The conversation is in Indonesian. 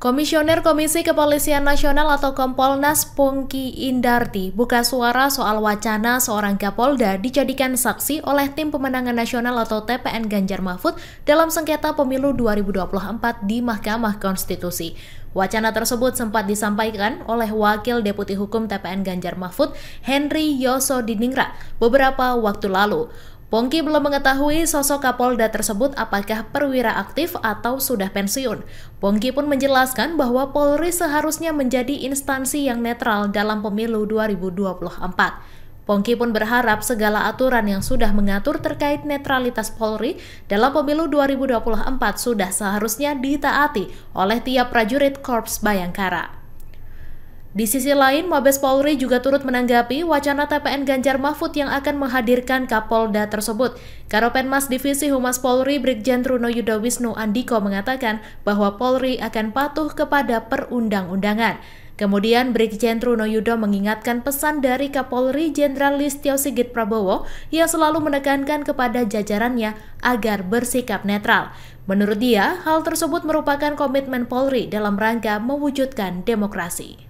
Komisioner Komisi Kepolisian Nasional atau Kompolnas Pungki Indarti buka suara soal wacana seorang Kapolda dijadikan saksi oleh Tim Pemenangan Nasional atau TPN Ganjar Mahfud dalam sengketa pemilu 2024 di Mahkamah Konstitusi. Wacana tersebut sempat disampaikan oleh Wakil Deputi Hukum TPN Ganjar Mahfud, Henry Yoso Diningra, beberapa waktu lalu. Pongki belum mengetahui sosok Kapolda tersebut apakah perwira aktif atau sudah pensiun. Pongki pun menjelaskan bahwa Polri seharusnya menjadi instansi yang netral dalam pemilu 2024. Pongki pun berharap segala aturan yang sudah mengatur terkait netralitas Polri dalam pemilu 2024 sudah seharusnya ditaati oleh tiap prajurit Korps Bayangkara. Di sisi lain, Mabes Polri juga turut menanggapi wacana TPN Ganjar Mahfud yang akan menghadirkan Kapolda tersebut. Karopenmas Divisi Humas Polri Brigjen Truno Yudha Wisnu Andiko mengatakan bahwa Polri akan patuh kepada perundang-undangan. Kemudian Brigjen Truno Yudo mengingatkan pesan dari Kapolri Jenderal Listio Sigit Prabowo yang selalu menekankan kepada jajarannya agar bersikap netral. Menurut dia, hal tersebut merupakan komitmen Polri dalam rangka mewujudkan demokrasi.